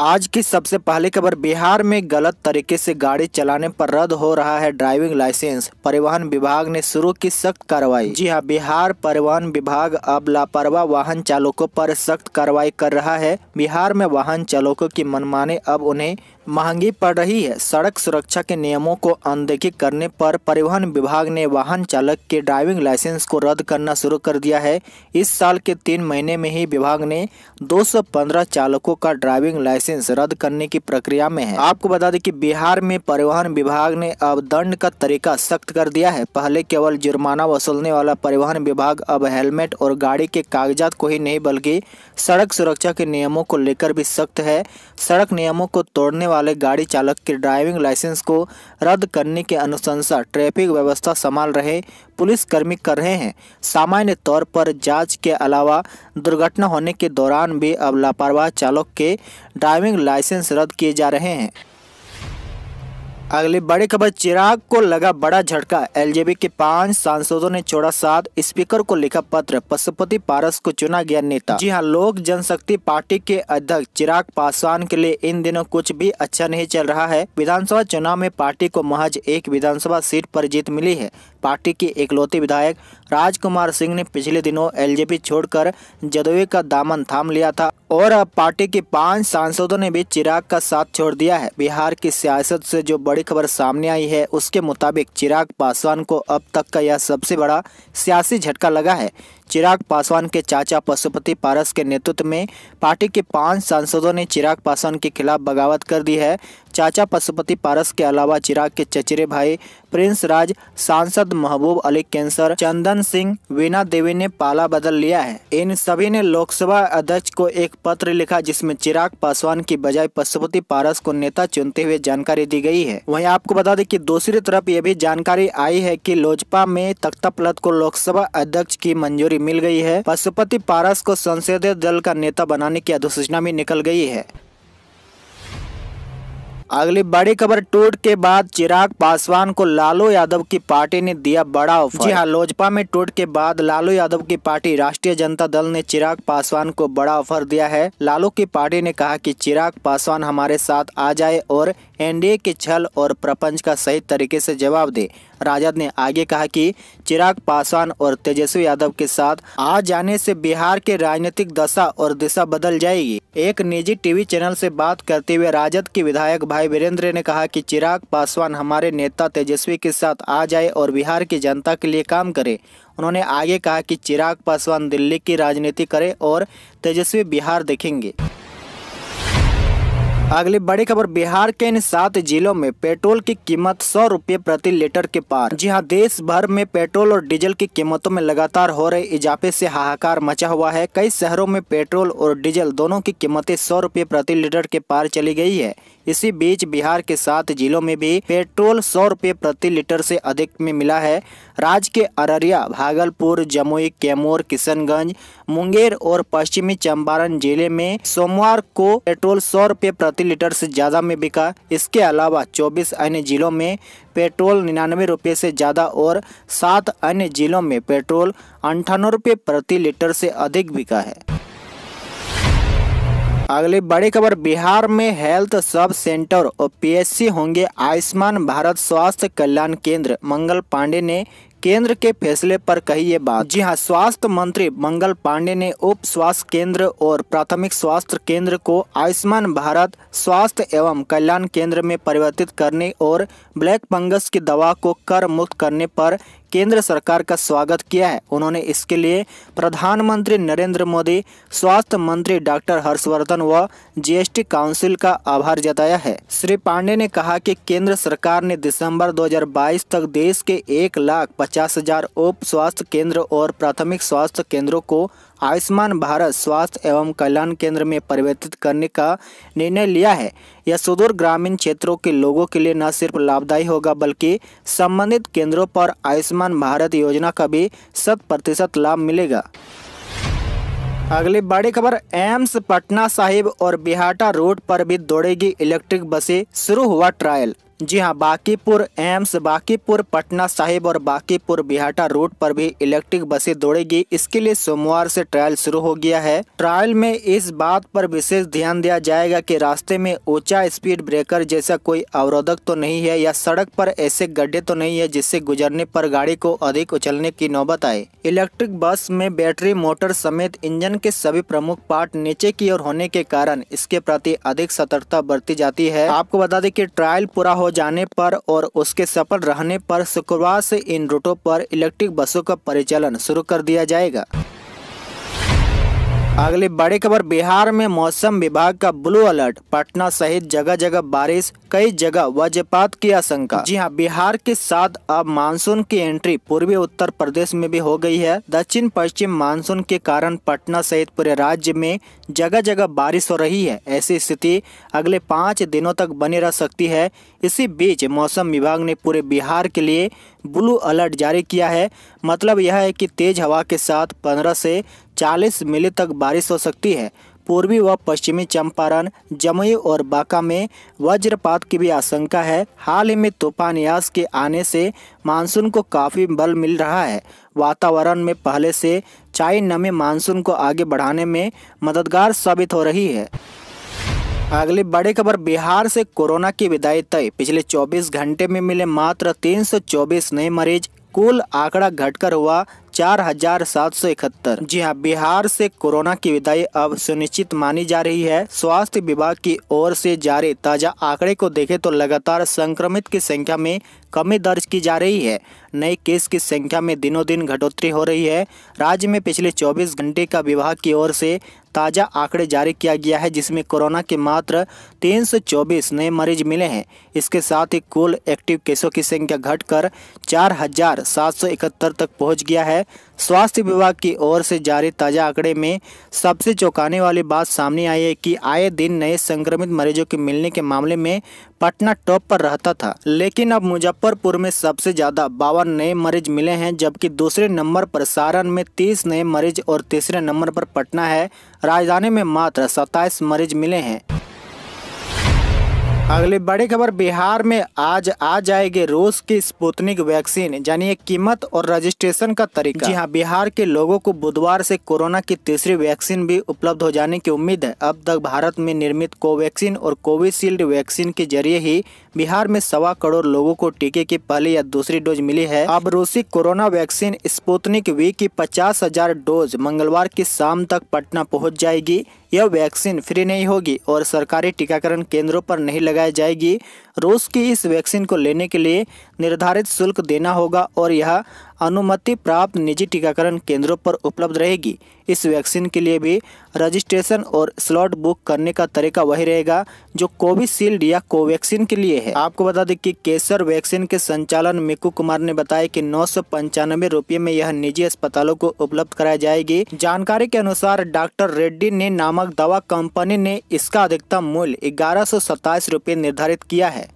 आज की सबसे पहली खबर बिहार में गलत तरीके से गाड़ी चलाने पर रद्द हो रहा है ड्राइविंग लाइसेंस परिवहन विभाग ने शुरू की सख्त कार्रवाई जी हां बिहार परिवहन विभाग अब लापरवाह वाहन चालकों पर सख्त कार्रवाई कर रहा है बिहार में वाहन चालकों की मनमाने अब उन्हें महंगी पड़ रही है सड़क सुरक्षा के नियमों को अनदेखी करने पर परिवहन विभाग ने वाहन चालक के ड्राइविंग लाइसेंस को रद्द करना शुरू कर दिया है इस साल के तीन महीने में ही विभाग ने 215 चालकों का ड्राइविंग लाइसेंस रद्द करने की प्रक्रिया में है आपको बता दें कि बिहार में परिवहन विभाग ने अब दंड का तरीका सख्त कर दिया है पहले केवल जुर्माना वसूलने वाला परिवहन विभाग अब हेलमेट और गाड़ी के कागजात को ही नहीं बल्कि सड़क सुरक्षा के नियमों को लेकर भी सख्त है सड़क नियमों को तोड़ने वाले वाले गाड़ी चालक के ड्राइविंग लाइसेंस को रद्द करने की अनुशंसा ट्रैफिक व्यवस्था संभाल रहे पुलिसकर्मी कर रहे हैं सामान्य तौर पर जांच के अलावा दुर्घटना होने के दौरान भी अब लापरवाह चालक के ड्राइविंग लाइसेंस रद्द किए जा रहे हैं अगली बड़ी खबर चिराग को लगा बड़ा झटका एलजेबी के पांच सांसदों ने छोड़ा साथ स्पीकर को लिखा पत्र पशुपति पारस को चुना गया नेता जी हां लोक जनशक्ति पार्टी के अध्यक्ष चिराग पासवान के लिए इन दिनों कुछ भी अच्छा नहीं चल रहा है विधानसभा चुनाव में पार्टी को महज एक विधानसभा सीट पर जीत मिली है पार्टी के इकलौते विधायक राजकुमार सिंह ने पिछले दिनों एलजेपी छोड़कर जदयू का दामन थाम लिया था और अब पार्टी के पांच सांसदों ने भी चिराग का साथ छोड़ दिया है बिहार की सियासत से जो बड़ी खबर सामने आई है उसके मुताबिक चिराग पासवान को अब तक का यह सबसे बड़ा सियासी झटका लगा है चिराग पासवान के चाचा पशुपति पारस के नेतृत्व में पार्टी के पांच सांसदों ने चिराग पासवान के खिलाफ बगावत कर दी है चाचा पशुपति पारस के अलावा चिराग के चचेरे भाई प्रिंस राज सांसद महबूब अली कैंसर चंदन सिंह वीना देवी ने पाला बदल लिया है इन सभी ने लोकसभा अध्यक्ष को एक पत्र लिखा जिसमें चिराग पासवान की बजाय पशुपति पारस को नेता चुनते हुए जानकारी दी गई है वहीं आपको बता दें कि दूसरी तरफ ये भी जानकारी आई है कि लोजपा में तख्ता पलट को लोकसभा अध्यक्ष की मंजूरी मिल गई है पशुपति पारस को संसदीय दल का नेता बनाने की अधिसूचना भी निकल गयी है अगली बड़ी खबर टूट के बाद चिराग पासवान को लालू यादव की पार्टी ने दिया बड़ा ऑफर जी हाँ लोजपा में टूट के बाद लालू यादव की पार्टी राष्ट्रीय जनता दल ने चिराग पासवान को बड़ा ऑफर दिया है लालू की पार्टी ने कहा कि चिराग पासवान हमारे साथ आ जाए और एनडीए के छल और प्रपंच का सही तरीके से जवाब दे राजद ने आगे कहा कि चिराग पासवान और तेजस्वी यादव के साथ आ जाने से बिहार के राजनीतिक दशा और दिशा बदल जाएगी एक निजी टीवी चैनल से बात करते हुए राजद के विधायक भाई वीरेंद्र ने कहा कि चिराग पासवान हमारे नेता तेजस्वी के साथ आ जाए और बिहार की जनता के लिए काम करे उन्होंने आगे कहा कि चिराग पासवान दिल्ली की राजनीति करे और तेजस्वी बिहार देखेंगे अगली बड़ी खबर बिहार के इन सात जिलों में पेट्रोल की कीमत सौ रूपए प्रति लीटर के पार जी हाँ देश भर में पेट्रोल और डीजल की कीमतों में लगातार हो रहे इजाफे से हाहाकार मचा हुआ है कई शहरों में पेट्रोल और डीजल दोनों की कीमतें सौ रूपए प्रति लीटर के पार चली गई है इसी बीच बिहार के सात जिलों में भी पेट्रोल सौ रुपये प्रति लीटर से अधिक में मिला है राज्य के अररिया भागलपुर जमुई कैमूर किशनगंज मुंगेर और पश्चिमी चंपारण जिले में सोमवार को पेट्रोल सौ रुपये प्रति लीटर से ज़्यादा में बिका इसके अलावा चौबीस अन्य जिलों में पेट्रोल निन्यानवे रुपये से ज़्यादा और सात अन्य जिलों में पेट्रोल अंठानवे रुपये प्रति लीटर से अधिक बिका है अगली बड़ी खबर बिहार में हेल्थ सब सेंटर और पीएससी होंगे आयुष्मान भारत स्वास्थ्य कल्याण केंद्र मंगल पांडे ने केंद्र के फैसले पर कही ये बात जी हाँ स्वास्थ्य मंत्री मंगल पांडे ने उप स्वास्थ्य केंद्र और प्राथमिक स्वास्थ्य केंद्र को आयुष्मान भारत स्वास्थ्य एवं कल्याण केंद्र में परिवर्तित करने और ब्लैक फंगस की दवा को कर मुक्त करने पर केंद्र सरकार का स्वागत किया है उन्होंने इसके लिए प्रधानमंत्री नरेंद्र मोदी स्वास्थ्य मंत्री डॉक्टर हर्षवर्धन व जीएसटी काउंसिल का आभार जताया है श्री पांडे ने कहा कि केंद्र सरकार ने दिसंबर 2022 तक देश के एक लाख पचास हजार उप स्वास्थ्य केंद्र और प्राथमिक स्वास्थ्य केंद्रों को आयुष्मान भारत स्वास्थ्य एवं कल्याण केंद्र में परिवर्तित करने का निर्णय लिया है यह सुदूर ग्रामीण क्षेत्रों के लोगों के लिए न सिर्फ लाभदायी होगा बल्कि संबंधित केंद्रों पर आयुष्मान भारत योजना का भी शत प्रतिशत लाभ मिलेगा अगली बड़ी खबर एम्स पटना साहिब और बिहाटा रोड पर भी दौड़ेगी इलेक्ट्रिक बसें शुरू हुआ ट्रायल जी हाँ बाकीपुर एम्स बाकीपुर पटना साहिब और बाकीपुर बिहाटा रोड पर भी इलेक्ट्रिक बसें दौड़ेगी इसके लिए सोमवार से ट्रायल शुरू हो गया है ट्रायल में इस बात पर विशेष ध्यान दिया जाएगा कि रास्ते में ऊंचा स्पीड ब्रेकर जैसा कोई अवरोधक तो नहीं है या सड़क पर ऐसे गड्ढे तो नहीं है जिससे गुजरने पर गाड़ी को अधिक उछलने की नौबत आए इलेक्ट्रिक बस में बैटरी मोटर समेत इंजन के सभी प्रमुख पार्ट नीचे की ओर होने के कारण इसके प्रति अधिक सतर्कता बरती जाती है आपको बता दें की ट्रायल पूरा हो जाने पर और उसके सफल रहने पर शुक्रवार से इन रूटों पर इलेक्ट्रिक बसों का परिचालन शुरू कर दिया जाएगा अगली बड़ी खबर बिहार में मौसम विभाग का ब्लू अलर्ट पटना सहित जगह जगह बारिश कई जगह वज्रपात की आशंका जी हां बिहार के साथ अब मानसून की एंट्री पूर्वी उत्तर प्रदेश में भी हो गई है दक्षिण पश्चिम मानसून के कारण पटना सहित पूरे राज्य में जगह जगह बारिश हो रही है ऐसी स्थिति अगले पाँच दिनों तक बनी रह सकती है इसी बीच मौसम विभाग ने पूरे बिहार के लिए ब्लू अलर्ट जारी किया है मतलब यह है कि तेज हवा के साथ पंद्रह से 40 मिली तक बारिश हो सकती है पूर्वी व पश्चिमी चंपारण जमुई और बांका में वज्रपात की भी आशंका है हाल ही में तूफान यास के आने से मानसून को काफ़ी बल मिल रहा है वातावरण में पहले से चाई नमी मानसून को आगे बढ़ाने में मददगार साबित हो रही है अगली बड़ी खबर बिहार से कोरोना की विदाई तय पिछले 24 घंटे में मिले मात्र 324 नए मरीज कुल आंकड़ा घटकर हुआ चार हजार सात सौ इकहत्तर जी हाँ बिहार से कोरोना की विदाई अब सुनिश्चित मानी जा रही है स्वास्थ्य विभाग की ओर से जारी ताजा आंकड़े को देखें तो लगातार संक्रमित की संख्या में कमी दर्ज की जा रही है नए केस की संख्या में दिनों दिन घटोतरी हो रही है राज्य में पिछले 24 घंटे का विभाग की ओर से ताज़ा आंकड़े जारी किया गया है जिसमें कोरोना के मात्र 324 नए मरीज मिले हैं इसके साथ ही कुल एक्टिव केसों की संख्या घटकर 4,771 तक पहुंच गया है स्वास्थ्य विभाग की ओर से जारी ताज़ा आंकड़े में सबसे चौंकाने वाली बात सामने आई है कि आए दिन नए संक्रमित मरीजों के मिलने के मामले में पटना टॉप पर रहता था लेकिन अब मुजफ्फरपुर में सबसे ज़्यादा बावन नए मरीज मिले हैं जबकि दूसरे नंबर पर सारण में तीस नए मरीज और तीसरे नंबर पर पटना है राजधानी में मात्र सत्ताईस मरीज मिले हैं अगली बड़ी खबर बिहार में आज आ जाएगी रूस की स्पुतनिक वैक्सीन जानिए कीमत और रजिस्ट्रेशन का तरीका जी हाँ बिहार के लोगों को बुधवार से कोरोना की तीसरी वैक्सीन भी उपलब्ध हो जाने की उम्मीद है अब तक भारत में निर्मित कोवैक्सीन और कोविशील्ड वैक्सीन के जरिए ही बिहार में सवा करोड़ लोगों को टीके की पहली या दूसरी डोज मिली है अब रूसी कोरोना वैक्सीन स्पुतनिक वी की पचास हजार डोज मंगलवार की शाम तक पटना पहुंच जाएगी यह वैक्सीन फ्री नहीं होगी और सरकारी टीकाकरण केंद्रों पर नहीं लगाई जाएगी रूस की इस वैक्सीन को लेने के लिए निर्धारित शुल्क देना होगा और यह अनुमति प्राप्त निजी टीकाकरण केंद्रों पर उपलब्ध रहेगी इस वैक्सीन के लिए भी रजिस्ट्रेशन और स्लॉट बुक करने का तरीका वही रहेगा जो कोविशील्ड या कोवैक्सीन के लिए है आपको बता दें कि केसर वैक्सीन के संचालन मिकू कुमार ने बताया कि नौ सौ पंचानबे रूपये में यह निजी अस्पतालों को उपलब्ध कराई जाएगी जानकारी के अनुसार डॉक्टर रेड्डी ने नामक दवा कंपनी ने इसका अधिकतम मूल्य ग्यारह सौ निर्धारित किया है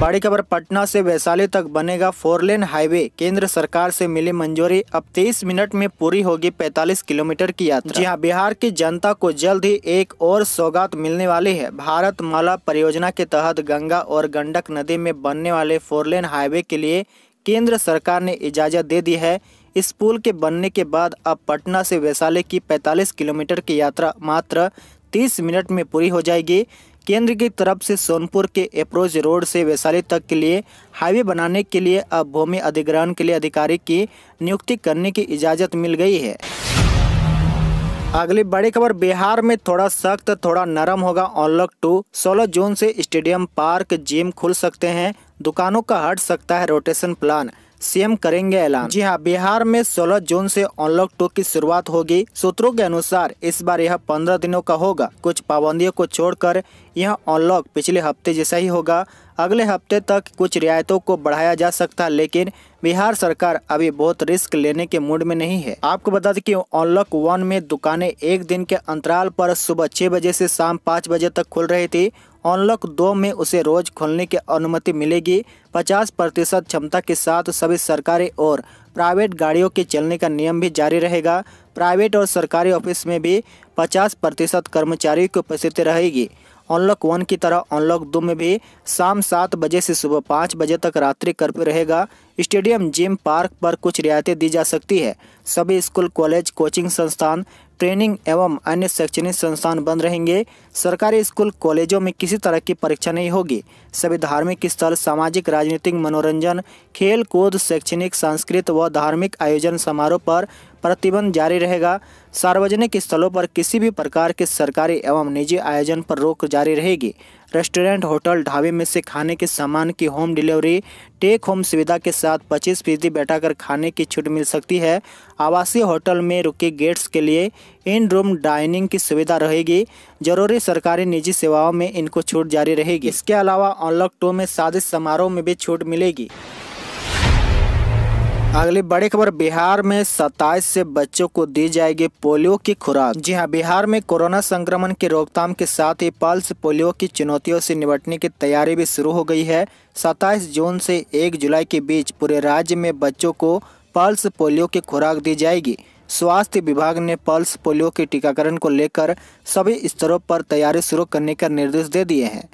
बड़ी खबर पटना से वैशाली तक बनेगा फोर लेन हाईवे केंद्र सरकार से मिली मंजूरी अब 30 मिनट में पूरी होगी 45 किलोमीटर की यात्रा जी हाँ बिहार की जनता को जल्द ही एक और सौगात मिलने वाली है भारत माला परियोजना के तहत गंगा और गंडक नदी में बनने वाले फोर लेन हाईवे के लिए केंद्र सरकार ने इजाज़त दे दी है इस पुल के बनने के बाद अब पटना से वैशाली की पैतालीस किलोमीटर की यात्रा मात्र तीस मिनट में पूरी हो जाएगी केंद्र की तरफ से सोनपुर के अप्रोच रोड से वैशाली तक के लिए हाईवे बनाने के लिए अब भूमि अधिग्रहण के लिए अधिकारी की नियुक्ति करने की इजाज़त मिल गई है अगली बड़ी खबर बिहार में थोड़ा सख्त थोड़ा नरम होगा ऑनलॉक टू 16 जून से स्टेडियम पार्क जिम खुल सकते हैं दुकानों का हट सकता है रोटेशन प्लान सीएम करेंगे ऐलान जी हाँ बिहार में 16 जून से अनलॉक टू की शुरुआत होगी सूत्रों के अनुसार इस बार यह 15 दिनों का होगा कुछ पाबंदियों को छोड़कर यह अनलॉक पिछले हफ्ते जैसा ही होगा अगले हफ्ते तक कुछ रियायतों को बढ़ाया जा सकता है लेकिन बिहार सरकार अभी बहुत रिस्क लेने के मूड में नहीं है आपको बता दें कि ऑनलॉक वन में दुकानें एक दिन के अंतराल पर सुबह छह बजे से शाम पाँच बजे तक खुल रही थी ऑनलॉक दो में उसे रोज खोलने की अनुमति मिलेगी 50 प्रतिशत क्षमता के साथ सभी सरकारी और प्राइवेट गाड़ियों के चलने का नियम भी जारी रहेगा प्राइवेट और सरकारी ऑफिस में भी 50 प्रतिशत कर्मचारियों की उपस्थिति रहेगी अनलॉक वन की तरह अनलॉक दो में भी शाम सात बजे से सुबह पाँच बजे तक रात्रि कर्फ्यू रहेगा स्टेडियम जिम पार्क पर कुछ रियायतें दी जा सकती है सभी स्कूल कॉलेज कोचिंग संस्थान ट्रेनिंग एवं अन्य शैक्षणिक संस्थान बंद रहेंगे सरकारी स्कूल कॉलेजों में किसी तरह की परीक्षा नहीं होगी सभी धार्मिक स्थल सामाजिक राजनीतिक मनोरंजन खेल कूद शैक्षणिक सांस्कृतिक व धार्मिक आयोजन समारोह पर प्रतिबंध जारी रहेगा सार्वजनिक स्थलों पर किसी भी प्रकार के सरकारी एवं निजी आयोजन पर रोक जारी रहेगी रेस्टोरेंट होटल ढाबे में से खाने के सामान की होम डिलीवरी टेक होम सुविधा के साथ 25 फीसदी बैठाकर खाने की छूट मिल सकती है आवासीय होटल में रुके गेट्स के लिए इन रूम डाइनिंग की सुविधा रहेगी जरूरी सरकारी निजी सेवाओं में इनको छूट जारी रहेगी इसके अलावा अनलॉक टू में शादी समारोह में भी छूट मिलेगी अगली बड़ी खबर बिहार में 27 से बच्चों को दी जाएगी पोलियो की खुराक जी हां बिहार में कोरोना संक्रमण की रोकथाम के साथ ही पल्स पोलियो की चुनौतियों से निपटने की तैयारी भी शुरू हो गई है 27 जून से 1 जुलाई के बीच पूरे राज्य में बच्चों को पल्स पोलियो की खुराक दी जाएगी स्वास्थ्य विभाग ने पल्स पोलियो के टीकाकरण को लेकर सभी स्तरों पर तैयारी शुरू करने का निर्देश दे दिए हैं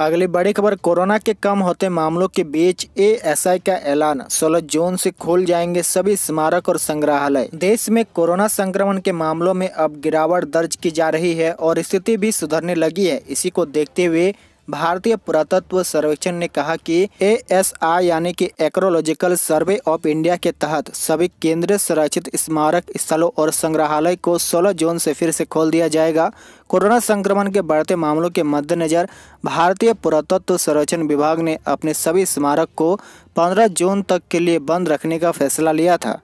अगली बड़ी खबर कोरोना के कम होते मामलों के बीच एएसआई का ऐलान 16 जून से खोल जाएंगे सभी स्मारक और संग्रहालय देश में कोरोना संक्रमण के मामलों में अब गिरावट दर्ज की जा रही है और स्थिति भी सुधरने लगी है इसी को देखते हुए भारतीय पुरातत्व सर्वेक्षण ने कहा कि एएसआई यानी कि एक्रोलॉजिकल सर्वे ऑफ इंडिया के तहत सभी केंद्रीय संरक्षित स्मारक स्थलों और संग्रहालय को 16 जून से फिर से खोल दिया जाएगा कोरोना संक्रमण के बढ़ते मामलों के मद्देनज़र भारतीय पुरातत्व सर्वेक्षण विभाग ने अपने सभी स्मारक को 15 जून तक के लिए बंद रखने का फैसला लिया था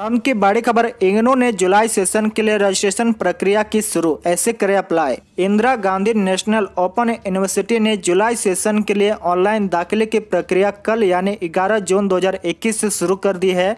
धर्म की बड़ी खबर इग्नो ने जुलाई सेशन के लिए रजिस्ट्रेशन प्रक्रिया की शुरू ऐसे करें apply Indira Gandhi national open university ने जुलाई सेशन के लिए ऑनलाइन दाखिले की प्रक्रिया कल यानी 11 जून 2021 से शुरू कर दी है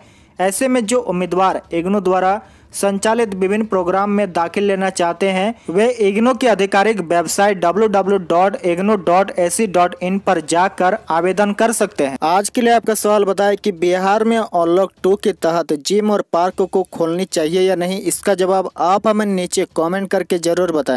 ऐसे में जो उम्मीदवार इग्नो द्वारा संचालित विभिन्न प्रोग्राम में दाखिल लेना चाहते हैं वे इग्नो की आधिकारिक वेबसाइट www.igno.ac.in पर जाकर आवेदन कर सकते हैं आज के लिए आपका सवाल बताए कि बिहार में ऑनलॉक टू के तहत जिम और पार्क को खोलनी चाहिए या नहीं इसका जवाब आप हमें नीचे कमेंट करके जरूर बताएं